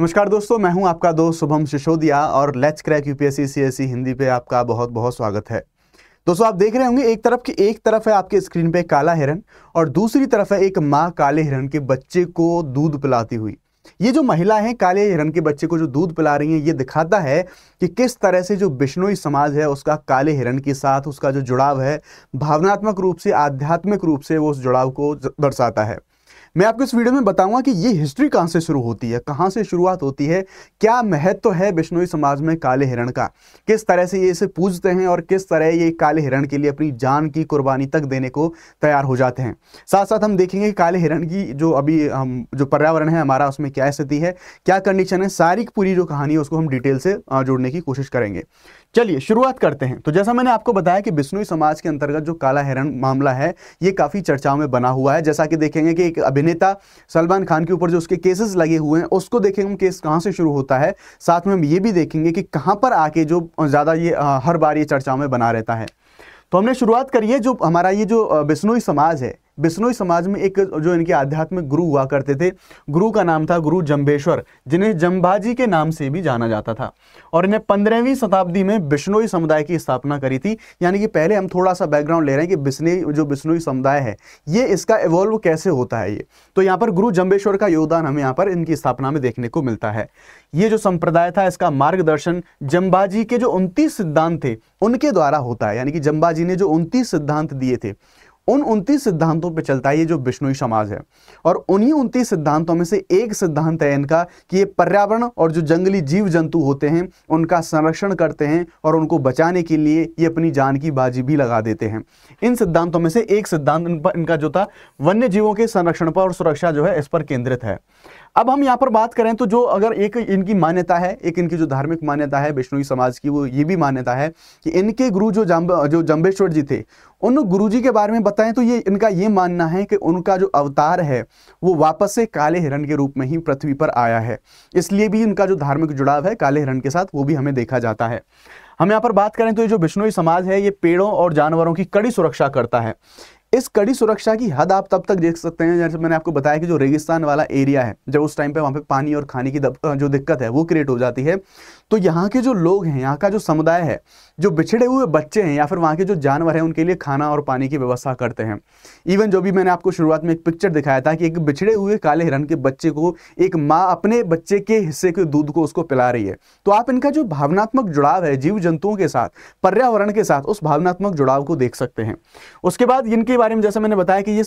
नमस्कार दोस्तों मैं हूं आपका दोस्त शुभम सिसोदिया और let's crack UPSC CSC Hindi पे आपका बहुत बहुत स्वागत है दोस्तों आप देख रहे होंगे एक तरफ की एक तरफ है आपके स्क्रीन पे काला हिरन और दूसरी तरफ है एक माँ काले हिरन के बच्चे को दूध पिलाती हुई ये जो महिला है काले हिरन के बच्चे को जो दूध पिला रही है ये दिखाता है कि किस तरह से जो बिश्नोई समाज है उसका काले हिरन के साथ उसका जो जुड़ाव है भावनात्मक रूप से आध्यात्मिक रूप से वो उस जुड़ाव को दर्शाता है मैं आपको इस वीडियो में बताऊंगा कि ये हिस्ट्री कहाँ से शुरू होती है कहाँ से शुरुआत होती है क्या महत्व तो है बिश्नोई समाज में काले हिरण का किस तरह से ये इसे पूजते हैं और किस तरह ये काले हिरण के लिए अपनी जान की कुर्बानी तक देने को तैयार हो जाते हैं साथ साथ हम देखेंगे काले हिरण की जो अभी हम जो पर्यावरण है हमारा उसमें क्या स्थिति है क्या कंडीशन है सारी पूरी जो कहानी है उसको हम डिटेल से जोड़ने की कोशिश करेंगे चलिए शुरुआत करते हैं तो जैसा मैंने आपको बताया कि बिश्नोई समाज के अंतर्गत जो काला हिरण मामला है ये काफ़ी चर्चाओं में बना हुआ है जैसा कि देखेंगे कि एक अभिनेता सलमान खान के ऊपर जो उसके केसेस लगे हुए हैं उसको देखेंगे हम केस कहाँ से शुरू होता है साथ में हम ये भी देखेंगे कि कहाँ पर आके जो ज़्यादा ये हर बार ये चर्चाओं में बना रहता है तो हमने शुरुआत करी है जो हमारा ये जो बिश्नोई समाज है बिश्नोई समाज में एक जो इनके आध्यात्मिक गुरु हुआ करते थे गुरु का नाम था गुरु जम्बेश्वर जिन्हें जम्बाजी के नाम से भी जाना जाता था और इन्हें पंद्रहवीं शताब्दी में बिश्नोई समुदाय की स्थापना करी थी यानी कि पहले हम थोड़ा सा बैकग्राउंड ले रहे हैं कि बिश्ने जो बिश्नोई समुदाय है ये इसका इवॉल्व कैसे होता है ये तो यहाँ पर गुरु जम्बेश्वर का योगदान हमें यहाँ पर इनकी स्थापना में देखने को मिलता है ये जो संप्रदाय था इसका मार्गदर्शन जम्बाजी के जो उनतीस सिद्धांत थे उनके द्वारा होता है यानी कि जम्बाजी ने जो उनतीस सिद्धांत दिए थे उन उनतीस सिद्धांतों पर चलता है ये जो बिश्नोई समाज है और उन्हीं उनतीस सिद्धांतों में से एक सिद्धांत है इनका कि ये पर्यावरण और जो जंगली जीव जंतु होते हैं उनका संरक्षण करते हैं और उनको बचाने के लिए ये अपनी जान की बाजी भी लगा देते हैं इन सिद्धांतों में से एक सिद्धांत इनका जो था वन्य जीवों के संरक्षण पर और सुरक्षा जो है इस पर केंद्रित है अब हम यहाँ पर बात करें तो जो अगर एक इनकी मान्यता है एक इनकी जो धार्मिक मान्यता है वैष्णवी समाज की वो ये भी मान्यता है कि इनके गुरु जो जाम्ब जो जम्बेश्वर जी थे उन गुरुजी के बारे में बताएं तो ये इनका ये मानना है कि उनका जो अवतार है वो वापस से काले हिरण के रूप में ही पृथ्वी पर आया है इसलिए भी इनका जो धार्मिक जुड़ाव है काले हिरण के साथ वो भी हमें देखा जाता है हम यहाँ पर बात करें तो ये जो बिश्नोई समाज है ये पेड़ों और जानवरों की कड़ी सुरक्षा करता है इस कड़ी सुरक्षा की हद आप तब तक देख सकते हैं जैसे मैंने आपको बताया कि जो रेगिस्तान वाला एरिया है जब उस टाइम पे वहां पे पानी और खाने की दब, जो दिक्कत है वो क्रिएट हो जाती है तो यहाँ के जो लोग हैं यहाँ का जो समुदाय है जो बिछड़े हुए बच्चे हैं या फिर वहाँ के जो जानवर हैं उनके लिए खाना और पानी की व्यवस्था करते हैं इवन जो भी मैंने आपको शुरुआत में एक पिक्चर दिखाया था कि एक बिछड़े हुए काले हिरण के बच्चे को एक माँ अपने बच्चे के हिस्से के दूध को उसको पिला रही है तो आप इनका जो भावनात्मक जुड़ाव है जीव जंतुओं के साथ पर्यावरण के साथ उस भावनात्मक जुड़ाव को देख सकते हैं उसके बाद इनके बारे में जैसा मैंने बताया कि ये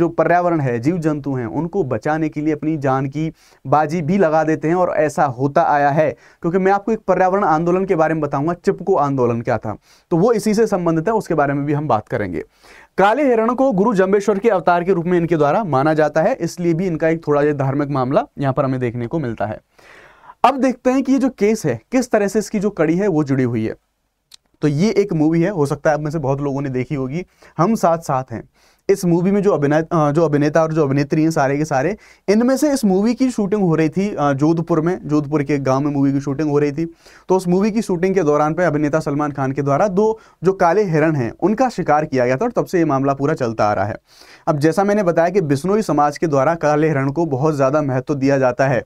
जो पर्यावरण है जीव जंतु हैं उनको बचाने के लिए अपनी जान की बाजी भी लगा देते हैं और ऐसा होता आया है क्योंकि मैं आपको एक पर्यावरण आंदोलन के बारे में बताऊंगा चिपको आंदोलन क्या था तो वो इसी से संबंधित है उसके बारे में भी हम बात करेंगे काले हिरण को गुरु जम्बेश्वर के अवतार के रूप में इनके द्वारा माना जाता है इसलिए भी इनका एक थोड़ा धार्मिक मामला यहाँ पर हमें देखने को मिलता है अब देखते हैं कि ये जो केस है किस तरह से इसकी जो कड़ी है वो जुड़ी हुई है तो ये एक मूवी है हो सकता है आप में से बहुत लोगों ने देखी होगी हम साथ साथ हैं इस मूवी में जो अभिनय जो अभिनेता और जो अभिनेत्री हैं सारे के सारे इनमें से इस मूवी की शूटिंग हो रही थी जोधपुर में जोधपुर के गांव में मूवी की शूटिंग हो रही थी तो उस मूवी की शूटिंग के दौरान पे अभिनेता सलमान खान के द्वारा दो जो काले हिरण हैं उनका शिकार किया गया था और तब से ये मामला पूरा चलता आ रहा है अब जैसा मैंने बताया कि बिश्नोई समाज के द्वारा काले हिरण को बहुत ज़्यादा महत्व दिया जाता है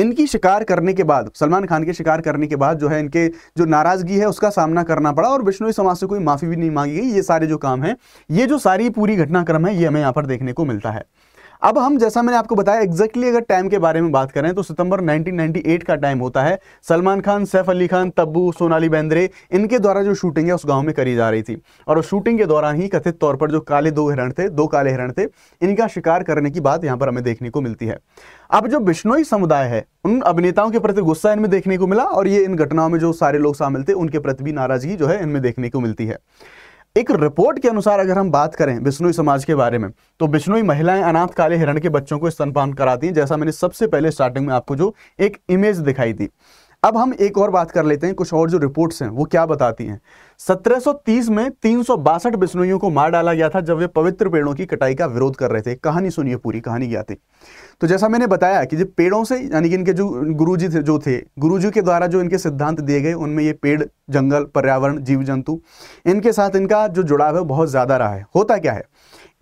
इनकी शिकार करने के बाद सलमान खान के शिकार करने के बाद जो है इनके जो नाराज़गी है उसका सामना करना पड़ा और बिश्नोई समाज से कोई माफ़ी भी नहीं मांगी गई ये सारे जो काम है ये जो सारी पूरी घटना क्रम है ये हमें यहाँ पर देखने को मिलता है अब हम जैसा मैंने आपको बताया एग्जैक्टली अगर टाइम के बारे में बात करें तो सितंबर 1998 का टाइम होता है सलमान खान सैफ अली खान तब्बू सोनाली बेंद्रे इनके द्वारा जो शूटिंग है उस गांव में करी जा रही थी और उस शूटिंग के दौरान ही कथित तौर पर जो काले दो हिरण थे दो काले हिरण थे इनका शिकार करने की बात यहाँ पर हमें देखने को मिलती है अब जो बिश्नोई समुदाय है उन अभिनेताओं के प्रति गुस्सा इनमें देखने को मिला और ये इन घटनाओं में जो सारे लोग शामिल थे उनके प्रति भी नाराजगी जो है इनमें देखने को मिलती है एक रिपोर्ट के अनुसार अगर हम बात करें बिश्नोई समाज के बारे में तो बिश्नोई महिलाएं अनाथ काले हिरण के बच्चों को स्तनपान कराती हैं जैसा मैंने सबसे पहले स्टार्टिंग में आपको जो एक इमेज दिखाई थी अब हम एक और बात कर लेते हैं कुछ और जो रिपोर्ट्स हैं वो क्या बताती हैं 1730 में तीन बिश्नोइयों को मार डाला गया था जब वे पवित्र पेड़ों की कटाई का विरोध कर रहे थे कहानी सुनिए पूरी कहानी क्या थी तो जैसा मैंने बताया कि जब पेड़ों से यानी कि इनके जो गुरुजी थे जो थे गुरुजी के द्वारा जो इनके सिद्धांत दिए गए उनमें ये पेड़ जंगल पर्यावरण जीव जंतु इनके साथ इनका जो जुड़ाव है बहुत ज़्यादा रहा है होता क्या है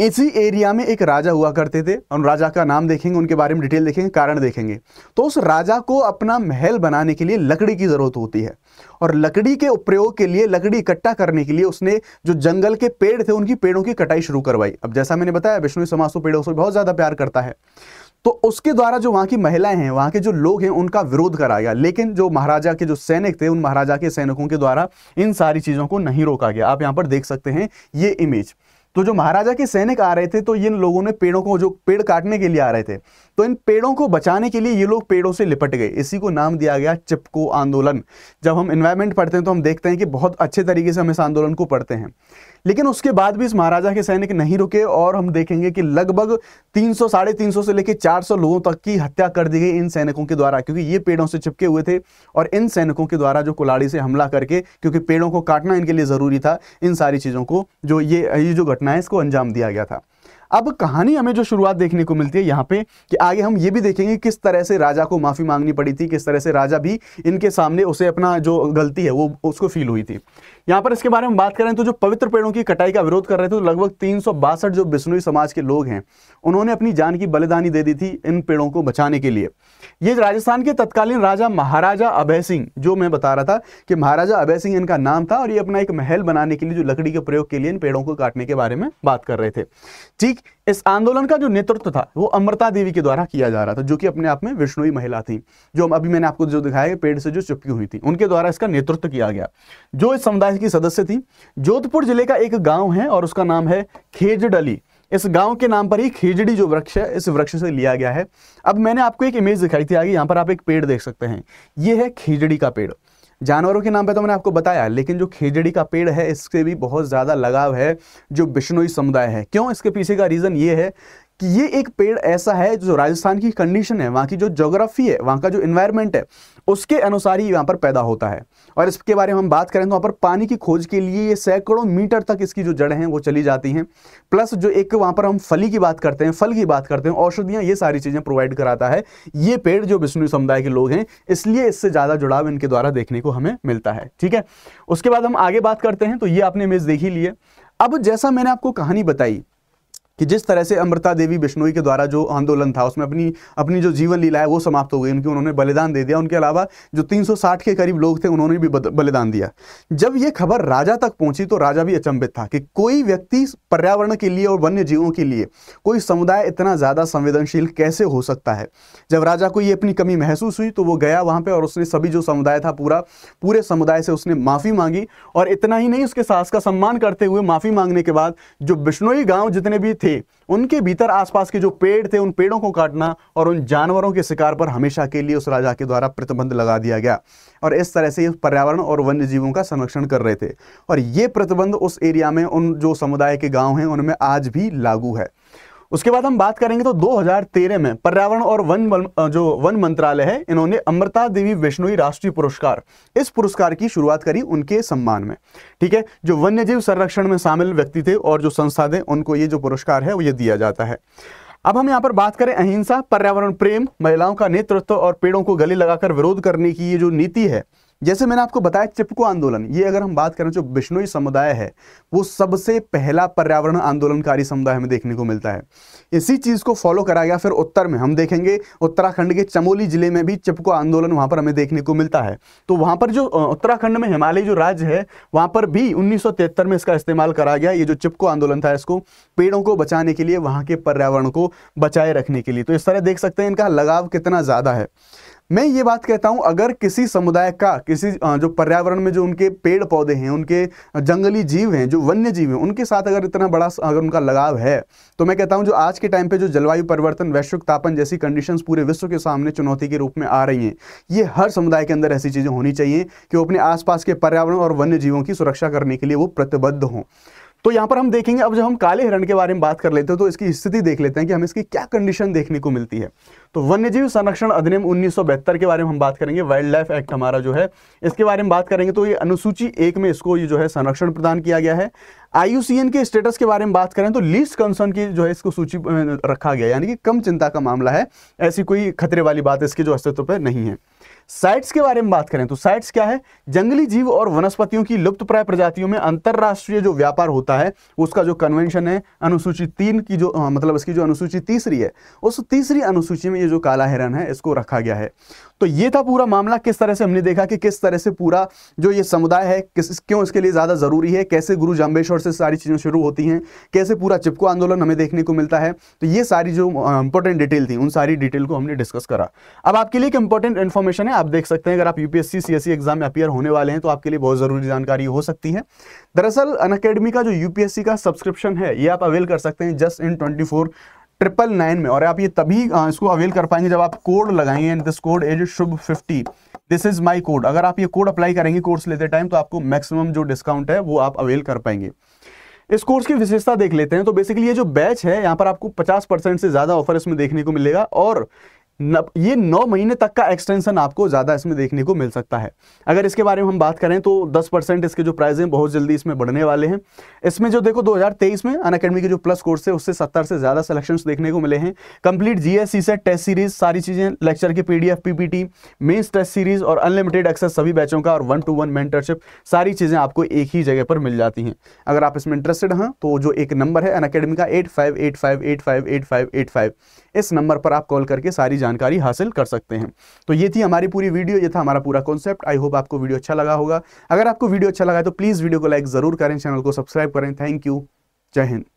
इसी एरिया में एक राजा हुआ करते थे और राजा का नाम देखेंगे उनके बारे में डिटेल देखेंगे कारण देखेंगे तो उस राजा को अपना महल बनाने के लिए लकड़ी की ज़रूरत होती है और लकड़ी के उपयोग के लिए लकड़ी इकट्ठा करने के लिए उसने जो जंगल के पेड़ थे उनकी पेड़ों की कटाई शुरू करवाई अब जैसा मैंने बताया विष्णु समाज को पेड़ों से बहुत ज़्यादा प्यार करता है तो उसके द्वारा जो वहां की महिलाएं हैं वहां के जो लोग हैं उनका विरोध करा गया लेकिन जो महाराजा के जो सैनिक थे उन महाराजा के सैनिकों के द्वारा इन सारी चीज़ों को नहीं रोका गया आप यहां पर देख सकते हैं ये इमेज तो जो महाराजा के सैनिक आ रहे थे तो इन लोगों ने पेड़ों को जो पेड़ काटने के लिए आ रहे थे तो इन पेड़ों को बचाने के लिए ये लोग पेड़ों से लिपट गए इसी को नाम दिया गया चिपको आंदोलन जब हम इन्वायरमेंट पढ़ते हैं तो हम देखते हैं कि बहुत अच्छे तरीके से हम इस आंदोलन को पढ़ते हैं लेकिन उसके बाद भी इस महाराजा के सैनिक नहीं रुके और हम देखेंगे कि लगभग 300 साढ़े तीन से लेकर 400 लोगों तक की हत्या कर दी गई इन सैनिकों के द्वारा क्योंकि ये पेड़ों से चिपके हुए थे और इन सैनिकों के द्वारा जो कुलाड़ी से हमला करके क्योंकि पेड़ों को काटना इनके लिए ज़रूरी था इन सारी चीज़ों को जो ये ये जो घटना है इसको अंजाम दिया गया था अब कहानी हमें जो शुरुआत देखने को मिलती है यहाँ पे कि आगे हम ये भी देखेंगे किस तरह से राजा को माफ़ी मांगनी पड़ी थी किस तरह से राजा भी इनके सामने उसे अपना जो गलती है वो उसको फील हुई थी यहाँ पर इसके बारे में बात करें तो जो पवित्र पेड़ों की कटाई का विरोध कर रहे थे तो लगभग तीन जो बिश्नोई समाज के लोग हैं उन्होंने अपनी जान की बलिदानी दे दी थी इन पेड़ों को बचाने के लिए ये राजस्थान के तत्कालीन राजा महाराजा अभय सिंह जो मैं बता रहा था कि महाराजा अभय सिंह इनका नाम था और ये अपना एक महल बनाने के लिए जो लकड़ी के प्रयोग के लिए इन पेड़ों को काटने के बारे में बात कर रहे थे ठीक ठीक इस आंदोलन का जो नेतृत्व था वो अमृता देवी के द्वारा किया जा रहा था जो कि अपने आप में विष्णुई महिला थी जो अभी मैंने आपको जो दिखाया पेड़ से जो चुपकी हुई थी उनके द्वारा इसका नेतृत्व किया गया जो इस समुदाय की सदस्य थी जोधपुर जिले का एक गाँव है और उसका नाम है खेजडली इस गांव के नाम पर ही खेजड़ी जो वृक्ष है इस वृक्ष से लिया गया है अब मैंने आपको एक इमेज दिखाई थी आगे यहां पर आप एक पेड़ देख सकते हैं यह है खेजड़ी का पेड़ जानवरों के नाम पे तो मैंने आपको बताया लेकिन जो खेजड़ी का पेड़ है इससे भी बहुत ज़्यादा लगाव है जो बिश्नोई समुदाय है क्यों इसके पीछे का रीज़न ये है कि ये एक पेड़ ऐसा है जो राजस्थान की कंडीशन है वहाँ की जो जोग्राफी है वहाँ का जो इन्वायरमेंट है उसके अनुसार ही यहाँ पर पैदा होता है और इसके बारे में हम बात करें तो वहाँ पर पानी की खोज के लिए ये सैकड़ों मीटर तक इसकी जो जड़ें हैं वो चली जाती हैं प्लस जो एक वहाँ पर हम फली की बात करते हैं फल की बात करते हैं औषधियाँ ये सारी चीज़ें प्रोवाइड कराता है ये पेड़ जो विष्णु समुदाय के लोग हैं इसलिए इससे ज़्यादा जुड़ाव इनके द्वारा देखने को हमें मिलता है ठीक है उसके बाद हम आगे बात करते हैं तो ये आपने इमेज देख ही लिए अब जैसा मैंने आपको कहानी बताई कि जिस तरह से अमृता देवी बिश्नोई के द्वारा जो आंदोलन था उसमें अपनी अपनी जो जीवन लीला है वो समाप्त हो गई उनकी उन्होंने बलिदान दे दिया उनके अलावा जो 360 के करीब लोग थे उन्होंने भी बलिदान दिया जब ये खबर राजा तक पहुंची तो राजा भी अचंभित था कि कोई व्यक्ति पर्यावरण के लिए और वन्य जीवों के लिए कोई समुदाय इतना ज़्यादा संवेदनशील कैसे हो सकता है जब राजा को ये अपनी कमी महसूस हुई तो वो गया वहाँ पर और उसने सभी जो समुदाय था पूरा पूरे समुदाय से उसने माफ़ी मांगी और इतना ही नहीं उसके सास का सम्मान करते हुए माफ़ी मांगने के बाद जो बिश्नोई गाँव जितने भी थे उनके भीतर आसपास के जो पेड़ थे उन पेड़ों को काटना और उन जानवरों के शिकार पर हमेशा के लिए उस राजा के द्वारा प्रतिबंध लगा दिया गया और इस तरह से पर्यावरण और वन्य जीवों का संरक्षण कर रहे थे और ये प्रतिबंध उस एरिया में उन जो समुदाय के गाँव हैं उनमें आज भी लागू है उसके बाद हम बात करेंगे तो 2013 में पर्यावरण और वन जो वन मंत्रालय है इन्होंने अमृता देवी विष्णुई राष्ट्रीय पुरस्कार इस पुरस्कार की शुरुआत करी उनके सम्मान में ठीक है जो वन्य जीव संरक्षण में शामिल व्यक्ति थे और जो संस्था थे उनको ये जो पुरस्कार है वो ये दिया जाता है अब हम यहाँ पर बात करें अहिंसा पर्यावरण प्रेम महिलाओं का नेतृत्व और पेड़ों को गले लगाकर विरोध करने की ये जो नीति है जैसे मैंने आपको बताया चिपको आंदोलन ये अगर हम बात करें जो बिश्नोई समुदाय है वो सबसे पहला पर्यावरण आंदोलनकारी समुदाय हमें देखने को मिलता है इसी चीज़ को फॉलो करा गया फिर उत्तर में हम देखेंगे उत्तराखंड के चमोली जिले में भी चिपको आंदोलन वहां पर हमें देखने को मिलता है तो वहां पर जो उत्तराखंड में हिमालय जो राज्य है वहां पर भी उन्नीस में इसका इस्तेमाल करा गया ये जो चिपको आंदोलन था इसको पेड़ों को बचाने के लिए वहां के पर्यावरण को बचाए रखने के लिए तो इस तरह देख सकते हैं इनका लगाव कितना ज़्यादा है मैं ये बात कहता हूं अगर किसी समुदाय का किसी जो पर्यावरण में जो उनके पेड़ पौधे हैं उनके जंगली जीव हैं जो वन्य जीव हैं उनके साथ अगर इतना बड़ा अगर उनका लगाव है तो मैं कहता हूं जो आज के टाइम पे जो जलवायु परिवर्तन वैश्विक तापन जैसी कंडीशंस पूरे विश्व के सामने चुनौती के रूप में आ रही हैं ये हर समुदाय के अंदर ऐसी चीज़ें होनी चाहिए कि वो अपने आसपास के पर्यावरण और वन्य जीवों की सुरक्षा करने के लिए वो प्रतिबद्ध हों तो यहाँ पर हम देखेंगे अब जब हम काले हिरण के बारे में बात कर लेते हैं तो इसकी स्थिति देख लेते हैं कि हमें इसकी क्या कंडीशन देखने को मिलती है तो वन्यजीव संरक्षण अधिनियम उन्नीस के बारे में हम बात करेंगे वाइल्ड लाइफ एक्ट हमारा जो है इसके बारे में बात करेंगे तो ये अनुसूची एक में इसको ये जो है संरक्षण प्रदान किया गया है आईयूसीएन के स्टेटस के बारे में बात करें तो लीस्ट कंसर्न की जो है इसको सूची रखा गया यानी कि कम चिंता का मामला है ऐसी कोई खतरे वाली बात इसके जो अस्तित्व पर नहीं है साइट्स के बारे में बात करें तो साइट्स क्या है जंगली जीव और वनस्पतियों की लुप्त प्राय प्रजातियों में अंतरराष्ट्रीय जो व्यापार होता है उसका जो कन्वेंशन है अनुसूची तीन की जो आ, हाँ, मतलब इसकी जो अनुसूची तीसरी है उस तीसरी अनुसूची में ये जो काला हिरण है इसको रखा गया है तो ये था पूरा मामला किस तरह से हमने देखा कि किस तरह से पूरा जो ये समुदाय है किस क्यों इसके लिए ज़्यादा ज़रूरी है कैसे गुरु जाम्बेश्वर से सारी चीज़ें शुरू होती हैं कैसे पूरा चिपको आंदोलन हमें देखने को मिलता है तो ये सारी जो इंपॉर्टेंट हाँ, डिटेल थी उन सारी डिटेल को हमने डिस्कस करा अब आपके लिए एक इंपॉर्टेंट इन्फॉर्मेशन है आप देख सकते हैं अगर आप यूपीएससी सीएससी एग्जाम में अपियर होने वाले हैं तो आपके लिए बहुत ज़रूरी जानकारी हो सकती है दरअसल अन का जो यूपीएससी का सब्सक्रिप्शन है ये आप अवेल कर सकते हैं just in twenty triple nine में और आप ये तभी इसको अवेल कर पाएंगे जब आप कोड लगाएंगे and this code is Shubh fifty this is my code अगर आप ये कोड अप्लाई करेंगे कोर्स लेते टाइम तो आपको मैक्सिमम जो डिस्काउंट है वो आप अवेल कर पाएंगे इस कोर्स की विशेषता देख लेते हैं तो बेसिकली ये जो बैच है यहाँ पर आपको 50 परसेंट से ज़्यादा ऑफर इसमें देखने को मिलेगा और ये नौ महीने तक का एक्सटेंशन आपको ज़्यादा इसमें देखने को मिल सकता है अगर इसके बारे में हम बात करें तो 10 परसेंट इसके जो प्राइस हैं बहुत जल्दी इसमें बढ़ने वाले हैं इसमें जो देखो 2023 में अन अकेडमी के जो प्लस कोर्स है उससे 70 से ज़्यादा सिलेक्शन देखने को मिले हैं कंप्लीट जीएससी से टेस्ट सीरीज सारी चीज़ें लेक्चर की P D F mains test series और अनलिमिटेड एक्सेस सभी बैचों का और वन टू वन मेंटरशिप सारी चीज़ें आपको एक ही जगह पर मिल जाती है अगर आप इसमें इंटरेस्टेड हैं तो जो एक नंबर है अन का एट इस नंबर पर आप कॉल करके सारी जानकारी हासिल कर सकते हैं तो ये थी हमारी पूरी वीडियो ये था हमारा पूरा कॉन्सेप्ट आई होप आपको वीडियो अच्छा लगा होगा अगर आपको वीडियो अच्छा लगा तो प्लीज़ वीडियो को लाइक ज़रूर करें चैनल को सब्सक्राइब करें थैंक यू जय हिंद